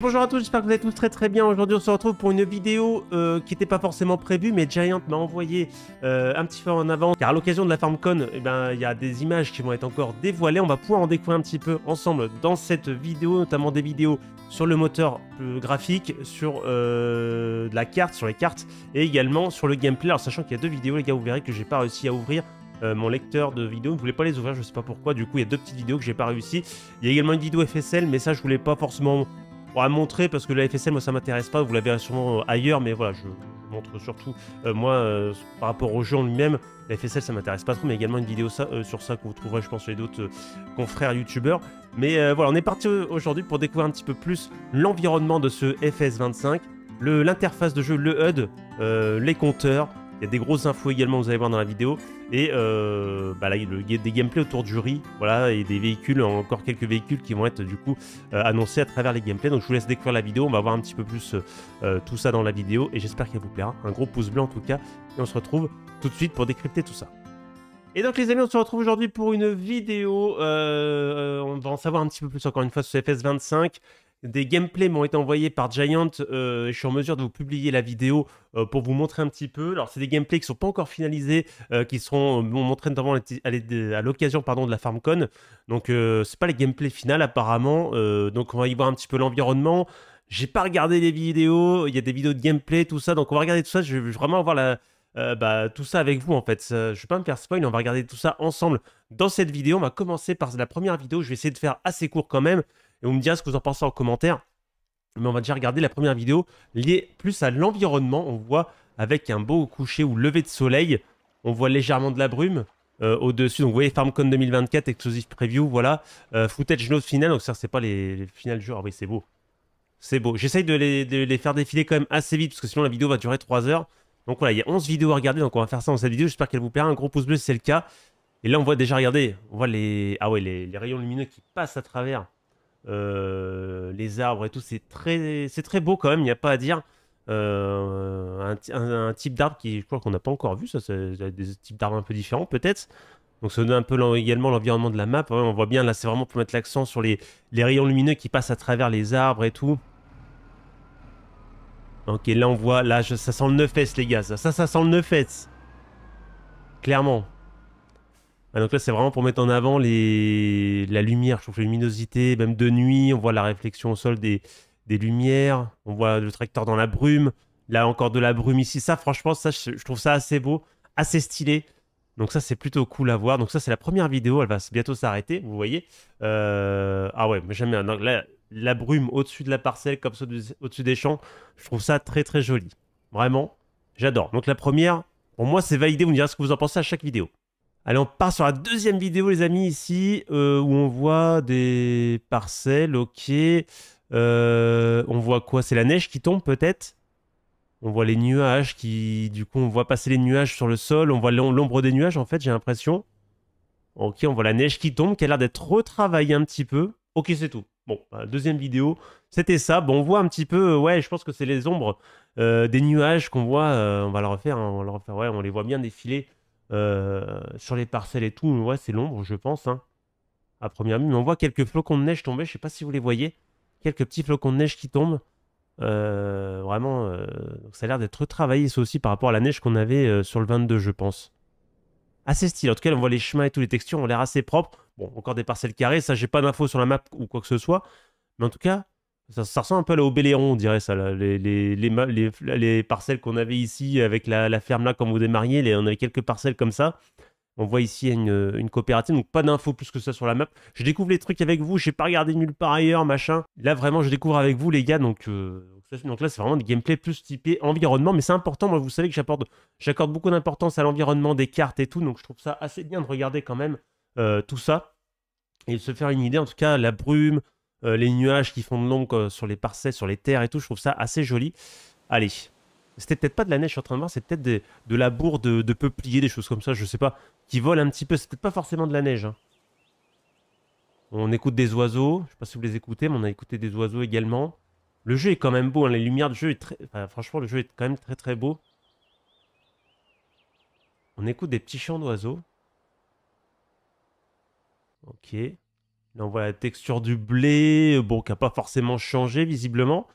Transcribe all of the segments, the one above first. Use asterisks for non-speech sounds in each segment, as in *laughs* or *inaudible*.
Bonjour à tous, j'espère que vous allez tous très très bien. Aujourd'hui on se retrouve pour une vidéo euh, qui n'était pas forcément prévue mais Giant m'a envoyé euh, un petit peu en avant car à l'occasion de la FarmCon, eh ben, il y a des images qui vont être encore dévoilées. On va pouvoir en découvrir un petit peu ensemble dans cette vidéo, notamment des vidéos sur le moteur euh, graphique, sur la carte, sur les cartes et également sur le gameplay. Alors sachant qu'il y a deux vidéos les gars, vous verrez que j'ai pas réussi à ouvrir mon lecteur de vidéo ne voulez pas les ouvrir, je sais pas pourquoi. Du coup, il y a deux petites vidéos que j'ai pas réussi. Il y a également une vidéo FSL, mais ça, je voulais pas forcément à montrer parce que la FSL, moi ça m'intéresse pas, vous la verrez sûrement euh, ailleurs, mais voilà, je montre surtout euh, moi euh, par rapport au jeu en lui-même. La FSL ça m'intéresse pas trop, mais également une vidéo ça, sur ça que vous trouverez, je pense, chez d'autres confrères youtubeurs. Mais voilà, on est parti aujourd'hui pour découvrir un petit peu plus l'environnement de ce FS25, l'interface de jeu, le HUD, les compteurs, il y a des grosses infos également, vous allez voir dans la vidéo. Et euh, bah là, il y des gameplays autour du riz, voilà, et des véhicules, encore quelques véhicules qui vont être du coup euh, annoncés à travers les gameplays. Donc je vous laisse découvrir la vidéo, on va voir un petit peu plus euh, tout ça dans la vidéo, et j'espère qu'elle vous plaira. Un gros pouce bleu en tout cas, et on se retrouve tout de suite pour décrypter tout ça. Et donc les amis, on se retrouve aujourd'hui pour une vidéo, on va en savoir un petit peu plus encore une fois sur FS25. Des gameplays m'ont été envoyés par Giant. Euh, je suis en mesure de vous publier la vidéo euh, pour vous montrer un petit peu. Alors, c'est des gameplays qui ne sont pas encore finalisés, euh, qui seront montrés notamment à l'occasion pardon de la FarmCon. Donc, c'est pas les gameplays finales apparemment. donc, on va y voir un petit peu l'environnement. J'ai pas regardé les vidéos. Il y a des vidéos de gameplay, tout ça. Donc, on va regarder tout ça. Je vais vraiment avoir bah, tout ça avec vous en fait. je vais pas me faire spoil, on va regarder tout ça ensemble dans cette vidéo. On va commencer par la première vidéo. Je vais essayer de faire assez court quand même et on me dira ce que vous en pensez en commentaire. Mais on va déjà regarder la première vidéo liée plus à l'environnement. On voit avec un beau coucher ou lever de soleil, on voit légèrement de la brume. Euh, au-dessus. Donc vous voyez FarmCon 2024, Exclusive Preview, voilà. Euh, footage Note Final, donc ça c'est pas les, finales du Ah oui, c'est beau. C'est beau. J'essaye de les, faire défiler quand même assez vite parce que sinon la vidéo va durer 3 heures. Donc voilà, il y a 11 vidéos à regarder, donc on va faire ça dans cette vidéo. J'espère qu'elle vous plaira. Un gros pouce bleu si c'est le cas. Et là on voit déjà, regardez, on voit les, ah ouais, les rayons lumineux qui passent à travers euh, les arbres et tout, c'est très, très beau quand même, il n'y a pas à dire. Euh, un, type d'arbre qui, je crois qu'on n'a pas encore vu, ça, c'est des types d'arbres un peu différents peut-être. Donc ça donne un peu également l'environnement de la map. on voit bien là, c'est vraiment pour mettre l'accent sur les, rayons lumineux qui passent à travers les arbres et tout. Ok, là on voit, là ça sent le 9 les gars, ça, ça, ça sent le 9 Clairement. Ah, donc là, c'est vraiment pour mettre en avant la lumière, je trouve, la luminosité, même de nuit, on voit la réflexion au sol des, lumières, on voit le tracteur dans la brume, là encore de la brume ici, ça franchement, ça, je trouve ça assez beau, assez stylé. Donc ça, c'est plutôt cool à voir. Donc ça, c'est la première vidéo. Elle va bientôt s'arrêter, vous voyez. Euh, ah ouais, mais j'aime bien. La, la brume au-dessus de la parcelle, comme ça, au-dessus des champs, je trouve ça très très joli. Vraiment, j'adore. Donc la première, pour moi, c'est validé. Vous me direz ce que vous en pensez à chaque vidéo. Allez, on part sur la deuxième vidéo, les amis, ici, euh, où on voit des parcelles, ok. Euh, on voit quoi C'est la neige qui tombe, peut-être On voit les nuages qui... Du coup, on voit passer les nuages sur le sol. On voit l'ombre des nuages, en fait, j'ai l'impression. Ok, on voit la neige qui tombe, qui a l'air d'être retravaillée un petit peu. Ok, c'est tout. Bon, bah, deuxième vidéo, c'était ça. Bon, on voit un petit peu, euh, ouais, je pense que c'est les ombres des nuages qu'on voit. on va le refaire, hein, on va le refaire, ouais, on les voit bien défiler euh, sur les parcelles et tout, ouais, c'est l'ombre, je pense, hein. à première vue. Mais on voit quelques flocons de neige tomber, je sais pas si vous les voyez. Quelques petits flocons de neige qui tombent. Euh, vraiment, euh, ça a l'air d'être retravaillé, ça aussi, par rapport à la neige qu'on avait sur le 22, je pense. Assez stylé. En tout cas, on voit les chemins et toutes les textures on a l'air assez propre Bon, encore des parcelles carrées, ça, j'ai pas d'infos sur la map ou quoi que ce soit. Mais en tout cas, ça, ressemble un peu à la on dirait ça. Les, parcelles qu'on avait ici avec la, ferme là quand vous démarriez, on avait quelques parcelles comme ça. On voit ici une, coopérative, donc pas d'infos plus que ça sur la map. Je découvre les trucs avec vous, j'ai pas regardé nulle part ailleurs, machin. Là vraiment, je découvre avec vous les gars, donc, euh, donc là c'est vraiment du gameplay plus typé environnement, mais c'est important. Moi, vous savez que j'accorde beaucoup d'importance à l'environnement des cartes et tout, donc je trouve ça assez bien de regarder quand même euh, tout ça et de se faire une idée. En tout cas, la brume, euh, les nuages qui font de l'ombre sur les parcelles, sur les terres et tout. Je trouve ça assez joli. Allez. C'était peut-être pas de la neige, je suis en train de voir, c'est peut-être de, la bourre de, de, peupliers, des choses comme ça, je sais pas, qui volent un petit peu. C'est peut-être pas forcément de la neige. Hein. On écoute des oiseaux, je sais pas si vous les écoutez, mais on a écouté des oiseaux également. Le jeu est quand même beau, hein, les lumières du jeu est très... franchement, le jeu est quand même très très beau. On écoute des petits chants d'oiseaux. Ok on voit la texture du blé, euh, bon, qui n'a pas forcément changé visiblement.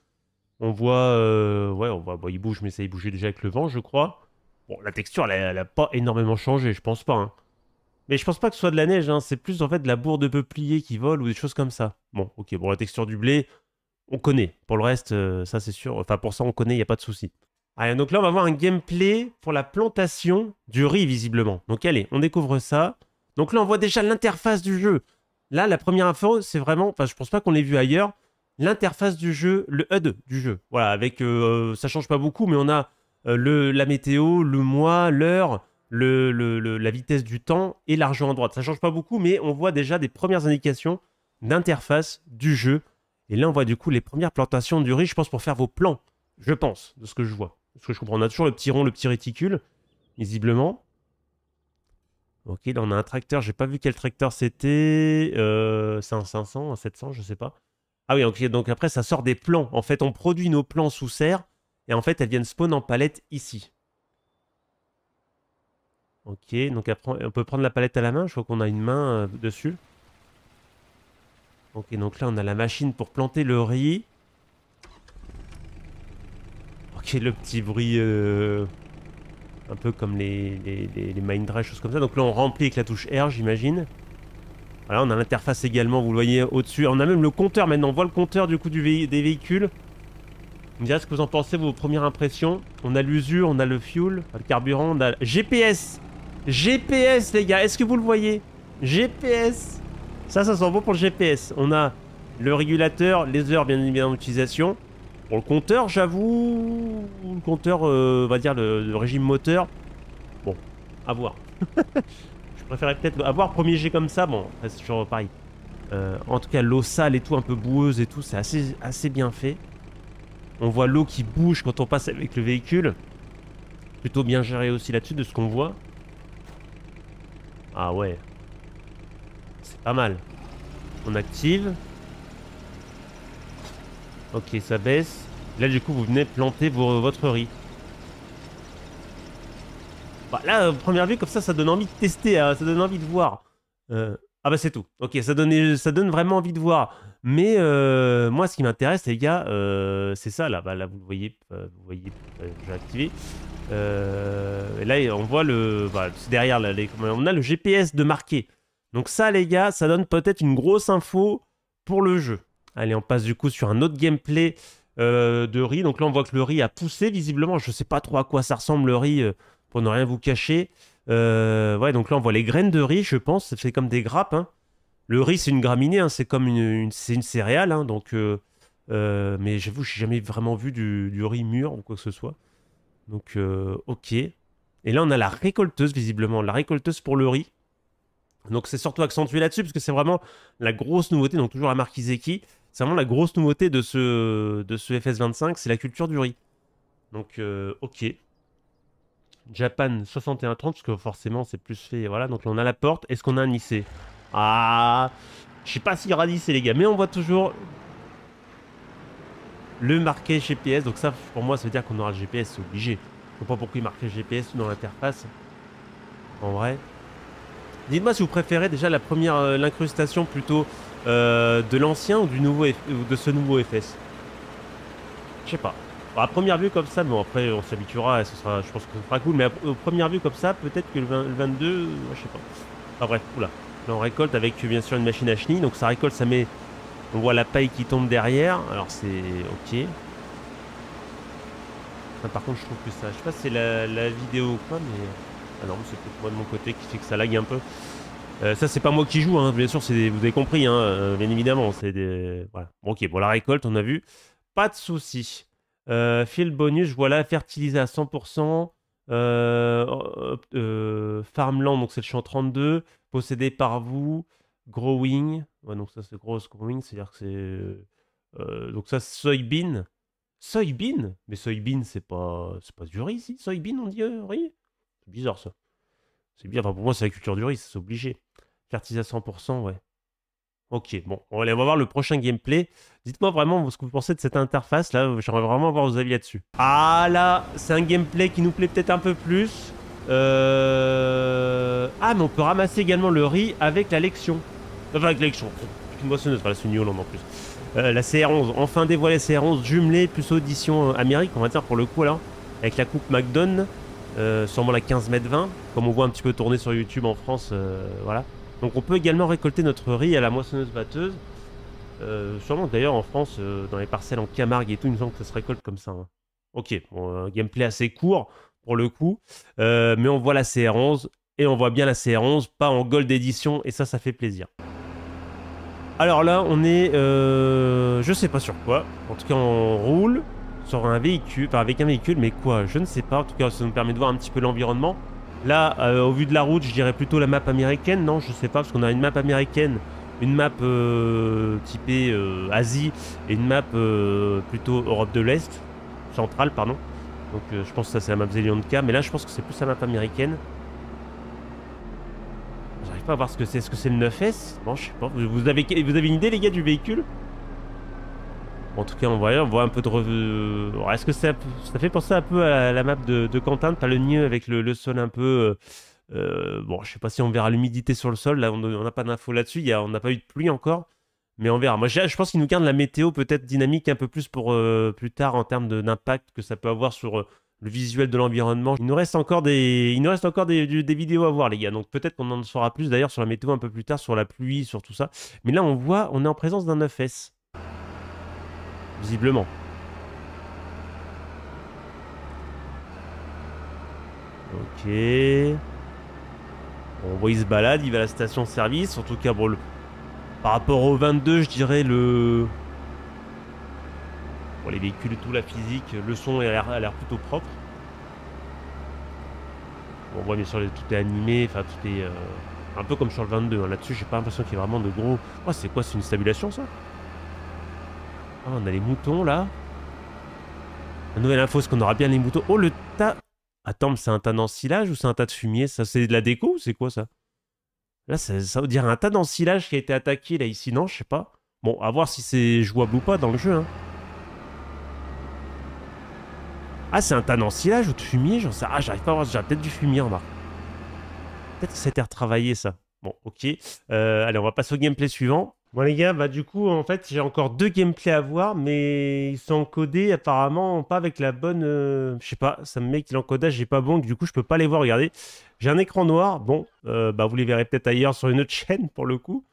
On voit, euh, ouais, on voit, bon, il bouge, mais ça il bougeait déjà avec le vent, je crois. Bon, la texture, elle, a pas énormément changé, je pense pas. Hein. Mais je pense pas que ce soit de la neige, hein. c'est plus en fait de la bourre de peuplier qui vole ou des choses comme ça. Bon, ok, bon, la texture du blé, on connaît. Pour le reste, euh, ça c'est sûr. Enfin, pour ça, on connaît, il n'y a pas de souci. Allez, donc là, on va voir un gameplay pour la plantation du riz, visiblement. Donc allez, on découvre ça. Donc là, on voit déjà l'interface du jeu. Là, la première info, c'est vraiment, enfin, je pense pas qu'on l'ait vu ailleurs, l'interface du jeu, le HUD du jeu. Voilà, avec, euh, ça change pas beaucoup, mais on a euh, le, la météo, le mois, l'heure, le, la vitesse du temps et l'argent en droite. Ça change pas beaucoup, mais on voit déjà des premières indications d'interface du jeu. Et là, on voit du coup les premières plantations du riz, je pense, pour faire vos plans. Je pense, de ce que je vois, Parce ce que je comprends. On a toujours le petit rond, le petit réticule, visiblement. Ok, là on a un tracteur, j'ai pas vu quel tracteur c'était. Euh, c'est un 500, un 700, je sais pas. Ah oui, ok, donc après ça sort des plans. En fait, on produit nos plans sous serre et en fait elles viennent spawn en palette ici. Ok, donc après on peut prendre la palette à la main, je crois qu'on a une main euh, dessus. Ok, donc là on a la machine pour planter le riz. Ok, le petit bruit. Euh, un peu comme les, les, les, les choses comme ça. Donc là, on remplit avec la touche R, j'imagine. Voilà, on a l'interface également, vous le voyez au-dessus. On a même le compteur maintenant. On voit le compteur du coup des véhicules. Vous me ce que vous en pensez, vos premières impressions. On a l'usure, on a le fuel, le carburant, on a le... GPS. GPS, les gars, est-ce que vous le voyez GPS. Ça, ça sent bon pour le GPS. On a le régulateur, les heures bien évidemment d'utilisation. Pour le compteur, j'avoue, le compteur, euh, on va dire le, régime moteur, bon, à voir. *laughs* je préférais peut-être avoir premier jet comme ça, bon, c'est toujours pareil. Euh, en tout cas, l'eau sale et tout, un peu boueuse et tout, c'est assez, assez bien fait. On voit l'eau qui bouge quand on passe avec le véhicule. Plutôt bien géré aussi là-dessus de ce qu'on voit. Ah ouais. C'est pas mal. On active. Ok, ça baisse. Là, du coup, vous venez planter vos, votre riz. Bah, là, première vue, comme ça, ça donne envie de tester, hein, ça donne envie de voir. Euh, ah bah c'est tout. Ok, ça, ça donne vraiment envie de voir. Mais euh, moi, ce qui m'intéresse, les gars, euh, c'est ça là. Bah, là, vous le voyez, vous voyez, j'ai activé. là, on voit le, bah, derrière, on a le GPS de marqué. Donc ça, les gars, ça donne peut-être une grosse info pour le jeu. Allez, on passe du coup sur un autre gameplay euh, de riz. Donc là, on voit que le riz a poussé visiblement. Je ne sais pas trop à quoi ça ressemble le riz, euh, pour ne rien vous cacher. Euh, ouais, donc là, on voit les graines de riz, je pense. C'est comme des grappes. Hein. Le riz, c'est une graminée, hein. c'est comme une, une céréale. Hein. donc, mais j'avoue, je n'ai jamais vraiment vu du, du, riz mûr ou quoi que ce soit. Donc, ok. Et là, on a la récolteuse, visiblement. La récolteuse pour le riz. Donc, c'est surtout accentué là-dessus, parce que c'est vraiment la grosse nouveauté. Donc, toujours la marque Izeki. C'est vraiment la grosse nouveauté de ce, de ce FS25, c'est la culture du riz. Donc, euh, ok. Japan 6130, parce que forcément, c'est plus fait. Voilà, donc là, on a la porte. Est-ce qu'on a un lycée Ah Je sais pas s'il y aura lycée, les gars, mais on voit toujours le marqué GPS. Donc, ça, pour moi, ça veut dire qu'on aura le GPS, c'est obligé. Je comprends pas pourquoi il le GPS dans l'interface. En vrai. Dites-moi si vous préférez déjà la première, euh, l'incrustation plutôt euh, de l'ancien ou du nouveau ou de ce nouveau FS Je sais pas. À première vue comme ça, bon après on s'habituera et ce sera, je pense que ce sera cool, mais à première vue comme ça, peut-être que le, 22, je sais pas. bref, oula. Là on récolte avec bien sûr une machine à chenilles, donc ça récolte, ça met... On voit la paille qui tombe derrière, alors c'est ok. Enfin, par contre je trouve que ça, je sais pas si c'est la, la vidéo ou quoi, mais... Ah non, c'est peut-être moi de mon côté qui fait que ça lag un peu. Euh, ça, c'est pas moi qui joue, hein. bien sûr, vous avez compris, hein, euh, bien évidemment. C'est des... voilà. Bon, ok, bon, la récolte, on a vu. Pas de souci. Euh, fil bonus, voilà, fertilisé à 100%. Euh, farmland, donc c'est le champ 32. Possédé par vous. Growing. donc ça, c'est grosse growing, c'est-à-dire que c'est. donc ça, soybean. Soybean Mais soybean, c'est pas, c'est pas du riz, si Soybean, on dit riz C'est bizarre ça. C'est bien. Enfin, pour moi, c'est la culture du riz, c'est obligé. Cartis à 100%, ouais. Ok, bon, on va voir le prochain gameplay. Dites-moi vraiment ce que vous pensez de cette interface là, j'aimerais vraiment avoir vos avis là-dessus. Ah là, c'est un gameplay qui nous plaît peut-être un peu plus. Euh, ah, mais on peut ramasser également le riz avec la lection. Enfin, avec lection. Une moissonneuse, voilà, c'est une Holland en plus. Euh, la CR11, enfin dévoilée CR11 jumelée plus audition euh, Amérique, on va dire pour le coup là, avec la coupe McDonald's. Euh, sûrement la 15 mètres 20, comme on voit un petit peu tourner sur YouTube en France, euh, voilà. Donc on peut également récolter notre riz à la moissonneuse batteuse. Euh, sûrement d'ailleurs en France, dans les parcelles en Camargue et tout, il me semble que ça se récolte comme ça. Hein. Ok, bon, un gameplay assez court pour le coup, mais on voit la CR11 et on voit bien la CR11, pas en gold édition, et ça, ça fait plaisir. Alors là, on est, je sais pas sur quoi. En tout cas, on roule un véhicule, enfin avec un véhicule, mais quoi Je ne sais pas. En tout cas, ça nous permet de voir un petit peu l'environnement. Là, euh, au vu de la route, je dirais plutôt la map américaine. Non, je sais pas, parce qu'on a une map américaine, une map euh, typée euh, Asie et une map plutôt Europe de l'Est, centrale, pardon. Donc je pense que ça c'est la map Zelionka mais là je pense que c'est plus la map américaine. J'arrive pas à voir ce que c'est. Est-ce que c'est le 9S Bon je sais pas. Vous avez, vous avez une idée les gars du véhicule en tout cas, on voit, on voit un peu de. Euh, est-ce que ça, fait penser un peu à la map de, Quentin, pas le nœud avec le, sol un peu. Euh, euh, bon, je sais pas si on verra l'humidité sur le sol. Là, on n'a pas d'infos là-dessus. on n'a pas eu de pluie encore. Mais on verra. Moi, je pense qu'il nous garde la météo peut-être dynamique un peu plus pour plus tard en termes d'impact que ça peut avoir sur le visuel de l'environnement. Il nous reste encore des, il nous reste encore des vidéos à voir, les gars. Donc peut-être qu'on en saura plus d'ailleurs sur la météo un peu plus tard, sur la pluie, sur tout ça. Mais là, on voit, on est en présence d'un 9S. Visiblement. Ok. On voit, il se balade, il va à la station service. En tout cas, bon, par rapport au 22, je dirais le. Bon, les véhicules, tout, la physique, le son a l'air plutôt propre. On voit bien sûr tout est animé, enfin tout est euh, un peu comme sur le 22. Hein. Là-dessus, j'ai pas l'impression qu'il y ait vraiment de gros. Oh, c'est quoi C'est une stabilisation ça ah, on a les moutons là. La nouvelle info, est-ce qu'on aura bien les moutons. Oh, le tas. Attends, mais c'est un tas d'ensilage ou c'est un tas de fumier Ça, c'est de la déco ou c'est quoi ça Là, ça, veut dire un tas d'ensilage qui a été attaqué là ici, non Je sais pas. Bon, à voir si c'est jouable ou pas dans le jeu. Hein. Ah, c'est un tas d'ensilage ou de fumier Ah, j'arrive pas à voir. J'ai peut-être du fumier en bas. Peut-être que c'était retravaillé ça. Bon, ok. Euh, allez, on va passer au gameplay suivant. Bon les gars, bah du coup en fait j'ai encore deux gameplays à voir, mais ils sont encodés apparemment pas avec la bonne, euh, je sais pas, ça me met que l'encodage j'ai pas bon, du coup je peux pas les voir. Regardez, j'ai un écran noir, bon, euh, bah vous les verrez peut-être ailleurs sur une autre *laughs* chaîne pour le coup,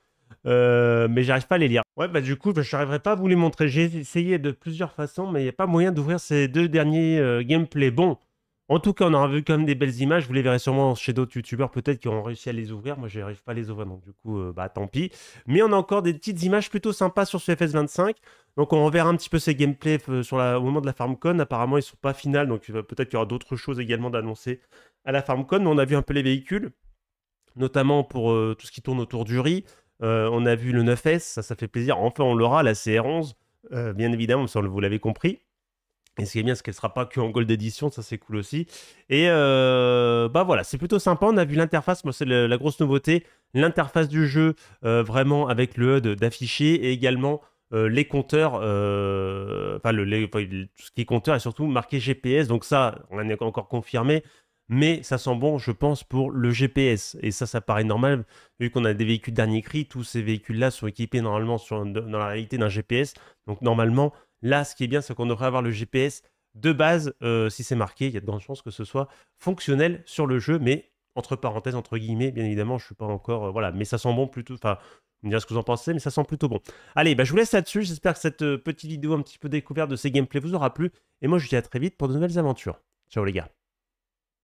euh, mais j'arrive pas à les lire. Ouais bah du coup bah, je n'arriverai pas à vous les montrer. J'ai essayé de plusieurs façons, mais il n'y a pas moyen d'ouvrir ces deux derniers gameplays. Bon, en tout cas, on aura vu quand même des belles images. Vous les verrez sûrement chez d'autres youtubeurs, peut-être qui ont réussi à les ouvrir. Moi, je n'arrive pas à les ouvrir, donc du coup, euh, bah tant pis. Mais on a encore des petites images plutôt sympas sur ce FS25. Donc, on verra un petit peu ces gameplays euh, sur la... au moment de la FarmCon. Apparemment, ils ne sont pas finales, donc peut-être qu'il y aura d'autres choses également d'annoncer à la FarmCon. on a vu un peu les véhicules, notamment pour euh, tout ce qui tourne autour du riz. on a vu le 9S, ça, ça fait plaisir. Enfin, on l'aura, la CR11, bien évidemment, vous l'avez compris. Et ce qui est bien, c'est qu'elle ne sera pas que en gold édition, ça c'est cool aussi. Et euh, bah voilà, c'est plutôt sympa. On a vu l'interface, moi c'est la grosse nouveauté, l'interface du jeu euh, vraiment avec le HUD d'afficher et également euh, les compteurs, enfin tout ce qui est compteur et surtout marqué GPS. Donc ça, on en est encore confirmé, mais ça sent bon, je pense, pour le GPS. Et ça, ça paraît normal vu qu'on a des véhicules dernier cri. Tous ces véhicules-là sont équipés normalement dans la réalité d'un GPS. Donc normalement Là, ce qui est bien, c'est qu'on devrait avoir le GPS de base. Euh, si c'est marqué, il y a de grandes chances que ce soit fonctionnel sur le jeu, mais entre parenthèses, entre guillemets, bien évidemment, je ne suis pas encore. Euh, voilà, mais ça sent bon plutôt. Enfin, vous me direz ce que vous en pensez, mais ça sent plutôt bon. Allez, bah, je vous laisse là-dessus. J'espère que cette euh, petite vidéo un petit peu découverte de ces gameplays vous aura plu. Et moi, je vous dis à très vite pour de nouvelles aventures. Ciao les gars.